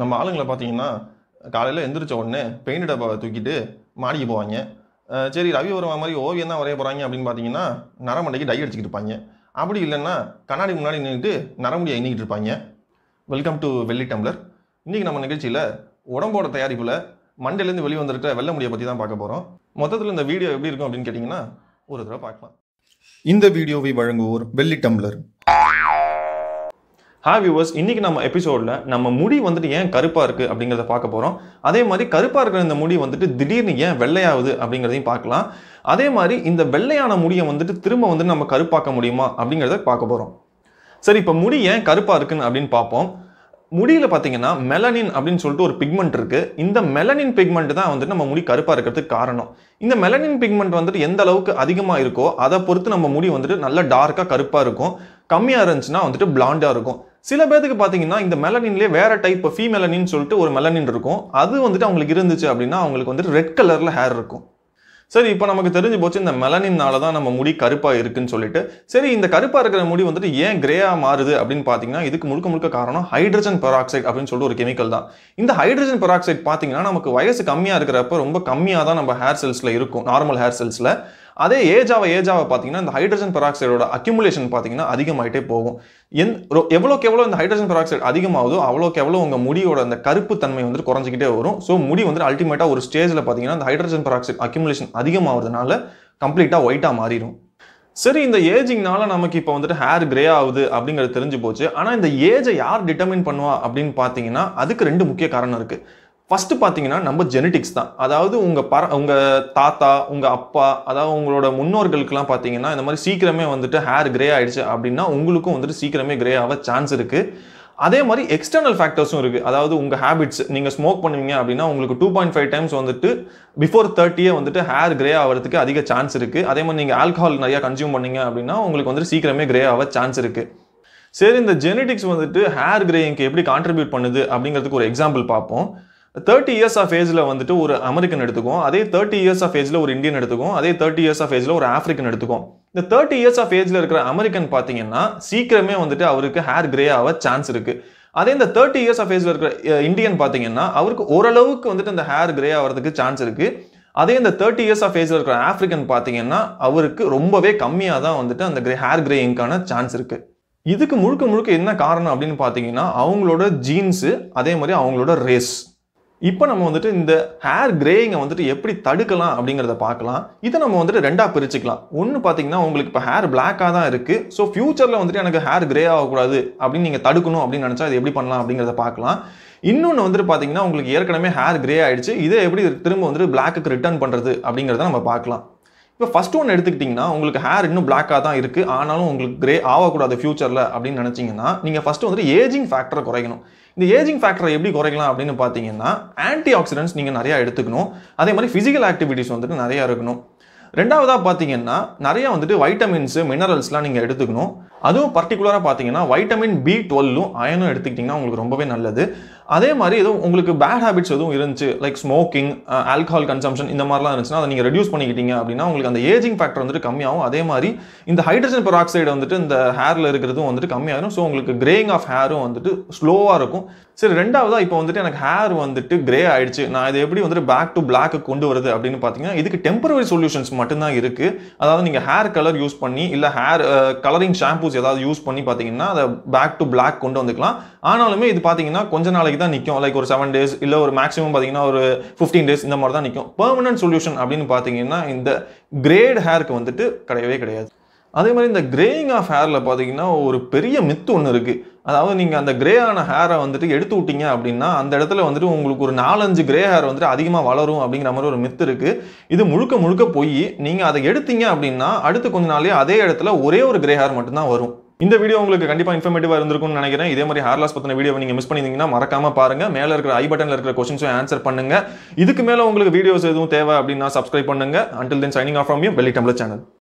நம்ம ஆளுங்களை பார்த்தீங்கன்னா காலையில் எந்திரிச்ச உடனே பெயிண்ட் டப்பாவை தூக்கிட்டு மாடிக்கு போவாங்க சரி ரவி வருவா மாதிரி ஓவியம் தான் வரைய போகிறாங்க அப்படின்னு பார்த்தீங்கன்னா நரமண்டைக்கு டை அடிச்சுக்கிட்டு இருப்பாங்க அப்படி இல்லைன்னா கண்ணாடி முன்னாடி நின்றுட்டு நரமுடியை எண்ணிக்கிட்டு இருப்பாங்க வெல்கம் டு வெள்ளி டம்ளர் இன்றைக்கி நம்ம நிகழ்ச்சியில் உடம்போட தயாரிப்பில் மண்டையிலேருந்து வெளியே வந்திருக்கிற வெள்ள முடியை பற்றி தான் பார்க்க போகிறோம் மொத்தத்தில் இந்த வீடியோ எப்படி இருக்கும் அப்படின்னு கேட்டிங்கன்னா ஒரு தடவை பார்க்கலாம் இந்த வீடியோவை வழங்குவோர் வெள்ளி டம்ளர் ஹாவ் யூவர்ஸ் இன்றைக்கி நம்ம எபிசோடில் நம்ம முடி வந்துட்டு ஏன் கருப்பாக இருக்குது அப்படிங்கிறத பார்க்க போகிறோம் அதே மாதிரி கருப்பாக இருக்கிற இந்த முடி வந்துட்டு திடீர்னு ஏன் வெள்ளையாகுது அப்படிங்கிறதையும் பார்க்கலாம் அதே மாதிரி இந்த வெள்ளையான முடியை வந்துட்டு திரும்ப வந்துட்டு நம்ம கருப்பாக்க முடியுமா அப்படிங்கிறத பார்க்க போகிறோம் சரி இப்போ முடி ஏன் கருப்பாக இருக்குன்னு அப்படின்னு பார்ப்போம் முடியில் பார்த்தீங்கன்னா மெலனின் அப்படின்னு சொல்லிட்டு ஒரு பிக்மெண்ட் இருக்குது இந்த மெலனின் பிக்மெண்ட் தான் வந்துட்டு நம்ம முடி கருப்பாக இருக்கிறதுக்கு காரணம் இந்த மெலனின் பிக்மெண்ட் வந்துட்டு எந்த அளவுக்கு அதிகமாக இருக்கோ அதை பொறுத்து நம்ம முடி வந்துட்டு நல்லா டார்க்காக கருப்பாக இருக்கும் கம்மியாக இருந்துச்சுன்னா வந்துட்டு பிளாண்டாக இருக்கும் சில பேருக்கு பார்த்தீங்கன்னா இந்த மெலனின்லேயே வேறு டைப் ஃபீ மெலனின்னு சொல்லிட்டு ஒரு மெலனின் இருக்கும் அது வந்துட்டு அவங்களுக்கு இருந்துச்சு அப்படின்னா அவங்களுக்கு வந்துட்டு ரெட் கலரில் ஹேர் இருக்கும் சரி இப்போ நமக்கு தெரிஞ்சு போச்சு இந்த மெலனின்னால தான் நம்ம முடி கருப்பாக இருக்குன்னு சொல்லிட்டு சரி இந்த கருப்பாக இருக்கிற முடி வந்துட்டு ஏன் கிரேயாக மாறுது அப்படின்னு பார்த்தீங்கன்னா இதுக்கு முழுக்க முழுக்க காரணம் ஹைட்ரஜன் பெராக்சைட் அப்படின்னு சொல்லிட்டு ஒரு கெமிக்கல் தான் இந்த ஹைட்ரஜன் பெராக்சைட் பார்த்தீங்கன்னா நமக்கு வயசு கம்மியாக இருக்கிறப்ப ரொம்ப கம்மியாக தான் நம்ம ஹேர் செல்ஸில் இருக்கும் நார்மல் ஹேர் செல்ஸில் அதே ஏஜ் ஆக ஏஜ் ஆக பார்த்தீங்கன்னா இந்த ஹைட்ரஜன் பெராக்சைடோட அக்யூமுலேஷன் பார்த்தீங்கன்னா அதிகமாகிட்டே போகும் எந் எவ்வளோக்கு எவ்வளோ இந்த ஹைட்ரஜன் பெராக்சைடு அதிகமாகுதோ அவ்வளோக்கு எவ்வளோ உங்கள் முடியோட அந்த கருப்பு தன்மை வந்து குறைஞ்சிக்கிட்டே வரும் ஸோ முடி வந்துட்டு அல்டிமேட்டாக ஒரு ஸ்டேஜில் பார்த்தீங்கன்னா இந்த ஹைட்ரஜன் பெராக்சைடு அக்யூமுலேஷன் அதிகமாகிறதுனால கம்ப்ளீட்டாக ஒயிட்டாக மாறிடும் சரி இந்த ஏஜிங்னால நமக்கு இப்போ வந்துட்டு ஹேர் கிரே ஆகுது அப்படிங்கிறது தெரிஞ்சு போச்சு ஆனால் இந்த ஏஜை யார் டிட்டர்மின் பண்ணுவா அப்படின்னு பார்த்தீங்கன்னா அதுக்கு ரெண்டு முக்கிய காரணம் இருக்குது ஃபஸ்ட்டு பார்த்தீங்கன்னா நம்ம ஜெனட்டிக்ஸ் தான் அதாவது உங்கள் பர உங்கள் தாத்தா உங்கள் அப்பா அதாவது உங்களோட முன்னோர்களுக்கெல்லாம் பார்த்தீங்கன்னா இந்த மாதிரி சீக்கிரமே வந்துட்டு ஹேர் கிரே ஆகிடுச்சு அப்படின்னா உங்களுக்கும் வந்துட்டு சீக்கிரமே கிரே ஆக சான்ஸ் இருக்குது அதே மாதிரி எக்ஸ்டர்னல் ஃபேக்டர்ஸும் இருக்குது அதாவது உங்கள் ஹேபிட்ஸ் நீங்கள் ஸ்மோக் பண்ணுவீங்க அப்படின்னா உங்களுக்கு டூ பாயிண்ட் ஃபைவ் டைம்ஸ் வந்துட்டு பிஃபோர் தேர்ட்டியே வந்துட்டு ஹேர் கிரே ஆகிறதுக்கு அதிக சான்ஸ் இருக்குது அதே மாதிரி நீங்கள் ஆல்கஹால் நிறையா கன்சியூம் பண்ணீங்க அப்படின்னா உங்களுக்கு வந்துட்டு சீக்கிரமே கிரே ஆக சான்ஸ் இருக்குது சரி இந்த ஜெனட்டிக்ஸ் வந்துட்டு ஹேர் கிரேயிங்க்கு எப்படி கான்ட்ரிபியூட் பண்ணுது அப்படிங்கிறதுக்கு ஒரு எக்ஸாம்பிள் பார்ப்போம் தேர்ட்டி இயர்ஸ் ஆஃப் ஏஜில் வந்துட்டு ஒரு அமெரிக்கன் எடுத்துக்கும் அதே தேர்ட்டி இயர்ஸ் ஆஃப் ஏஜில் ஒரு இந்தியன் எடுத்துக்கும் அதே தேர்ட்டி இயர்ஸ் ஆஃப் ஏஜில் ஒரு ஆஃப்ரிக்கன் எடுத்துக்கும் இந்த தேர்ட்டி இயர்ஸ் ஆஃப் ஏஜில் இருக்கிற அமெரிக்கன் பார்த்தீங்கன்னா சீக்கிரமே வந்துட்டு அவருக்கு ஹேர் கிரே ஆக சான்ஸ் இருக்குது அதே இந்த தேர்ட்டி இயர்ஸ் ஆஃப் ஏஜில் இருக்கிற இந்தியன் பார்த்தீங்கன்னா அவருக்கு ஓரளவுக்கு வந்துட்டு இந்த ஹேர் கிரே ஆகிறதுக்கு சான்ஸ் இருக்குது அதே இந்த தேர்ட்டி இயர்ஸ் ஆஃப் ஏஜில் இருக்கிற ஆஃப்ரிக்கன் பார்த்தீங்கன்னா அவருக்கு ரொம்பவே கம்மியாக தான் வந்துட்டு அந்த கிரே ஹேர் கிரேயிங்க்கான சான்ஸ் இருக்குது இதுக்கு முழுக்க முழுக்க என்ன காரணம் அப்படின்னு பார்த்தீங்கன்னா அவங்களோட ஜீன்ஸு அதே மாதிரி அவங்களோட ரேஸ் இப்போ நம்ம வந்துட்டு இந்த ஹேர் கிரேயிங்கை வந்துட்டு எப்படி தடுக்கலாம் அப்படிங்கிறத பார்க்கலாம் இதை நம்ம வந்துட்டு ரெண்டாக பிரிச்சுக்கலாம் ஒன்று பார்த்தீங்கன்னா உங்களுக்கு இப்போ ஹேர் பிளாக்காக தான் இருக்குது ஸோ ஃப்யூச்சரில் வந்துட்டு எனக்கு ஹேர் கிரே ஆகக்கூடாது அப்படின்னு நீங்கள் தடுக்கணும் அப்படின்னு நினச்சா அது எப்படி பண்ணலாம் அப்படிங்கிறத பார்க்கலாம் இன்னொன்று வந்துட்டு பார்த்தீங்கன்னா உங்களுக்கு ஏற்கனவே ஹேர் கிரே ஆகிடுச்சு இதை எப்படி திரும்ப வந்துட்டு பிளாக்கு ரிட்டர்ன் பண்ணுறது அப்படிங்கிறத நம்ம பார்க்கலாம் இப்போ ஃபஸ்ட் ஒன்று எடுத்துக்கிட்டிங்கன்னா உங்களுக்கு ஹேர் இன்னும் பிளாக்காக தான் இருக்குது ஆனாலும் உங்களுக்கு கிரே ஆகக்கூடாது ஃபியூச்சரில் அப்படின்னு நினச்சிங்கன்னா நீங்கள் ஃபஸ்ட்டு வந்துட்டு ஏஜிங் ஃபேக்டரை குறைக்கணும் இந்த ஏஜிங் ஃபேக்டரை எப்படி குறைக்கலாம் அப்படின்னு பார்த்தீங்கன்னா ஆன்டி ஆக்சிடென்ட்ஸ் நீங்கள் நிறையா எடுத்துக்கணும் அதே மாதிரி ஃபிசிக்கல் ஆக்டிவிட்டிஸ் வந்துட்டு நிறையா இருக்கணும் ரெண்டாவதாக பார்த்தீங்கன்னா நிறையா வந்துட்டு வைட்டமின்ஸு மினரல்ஸ்லாம் நீங்கள் எடுத்துக்கணும் அதுவும் பர்டிகுலராக பார்த்தீங்கன்னா வைட்டமின் பி டுவெல்லும் அயனும் எடுத்துக்கிட்டிங்கன்னா உங்களுக்கு ரொம்பவே நல்லது அதே மாதிரி எதுவும் உங்களுக்கு பேட் ஹேபிட்ஸ் எதுவும் இருந்துச்சு லைக் ஸ்மோக்கிங் ஆல்கஹால் கன்சம்ஷன் இந்த மாதிரிலாம் இருந்துச்சுன்னா அதை நீங்கள் ரெடியூஸ் பண்ணிக்கிட்டீங்க அப்படின்னா உங்களுக்கு அந்த ஏஜிங் ஃபேக்டர் வந்துட்டு கம்மியாகும் அதே மாதிரி இந்த ஹைட்ரஜன் பெராக்சைடு வந்துட்டு இந்த ஹேரில் இருக்கிறதும் வந்துட்டு கம்மியாயிரும் ஸோ உங்களுக்கு கிரேயிங் ஆஃப் ஹேரும் வந்துட்டு ஸ்லோவாக இருக்கும் சரி ரெண்டாவதாக இப்போ வந்துட்டு எனக்கு ஹேர் வந்துட்டு கிரே ஆயிடுச்சு நான் இதை எப்படி வந்துட்டு பேக் டு பிளாக் கொண்டு வருது அப்படின்னு பார்த்தீங்கன்னா இதுக்கு டெம்பரவரி சொல்யூஷன்ஸ் மட்டும்தான் இருக்குது அதாவது நீங்கள் ஹேர் கலர் யூஸ் பண்ணி இல்லை ஹேர் கலரிங் ஷாம்பூஸ் ஏதாவது யூஸ் பண்ணி பார்த்தீங்கன்னா அதை பேக் டு பிளாக் கொண்டு வந்துக்கலாம் ஆனாலுமே இது பார்த்தீங்கன்னா கொஞ்ச நாளைக்கு வரைக்கும் தான் நிற்கும் லைக் ஒரு செவன் டேஸ் இல்லை ஒரு மேக்ஸிமம் பார்த்தீங்கன்னா ஒரு ஃபிஃப்டீன் டேஸ் இந்த மாதிரி தான் நிற்கும் பெர்மனன்ட் சொல்யூஷன் அப்படின்னு பார்த்தீங்கன்னா இந்த கிரேட் ஹேருக்கு வந்துட்டு கிடையவே கிடையாது அதே மாதிரி இந்த கிரேயிங் ஆஃப் ஹேரில் பார்த்தீங்கன்னா ஒரு பெரிய மித்து ஒன்று இருக்குது அதாவது நீங்கள் அந்த கிரே ஆன ஹேரை வந்துட்டு எடுத்து விட்டீங்க அப்படின்னா அந்த இடத்துல வந்துட்டு உங்களுக்கு ஒரு நாலஞ்சு கிரே ஹேர் வந்துட்டு அதிகமாக வளரும் அப்படிங்கிற மாதிரி ஒரு மித்து இருக்குது இது முழுக்க முழுக்க போய் நீங்கள் அதை எடுத்தீங்க அப்படின்னா அடுத்து கொஞ்ச நாளே அதே இடத்துல ஒரே ஒரு கிரே ஹேர் மட்டும்தான் வரும் இந்த வீடியோ உங்களுக்கு கண்டிப்பாக இன்ஃபர்மேட்டிவாக இருந்திருக்கும்னு நினைக்கிறேன் இதே மாதிரி ஹேர் லாஸ் பற்றின வீடியோ நீங்கள் மிஸ் பண்ணியிருந்தீங்கன்னா மறக்காம பாருங்க மேலே இருக்கிற ஐ பட்டனில் இருக்கிற கொஸ்டின்ஸும் ஆன்சர் பண்ணுங்க இதுக்கு மேலே உங்களுக்கு வீடியோஸ் எதுவும் தேவை அப்படின்னா சப்ஸ்கிரைப் பண்ணுங்க until then signing off from you belly tumbler channel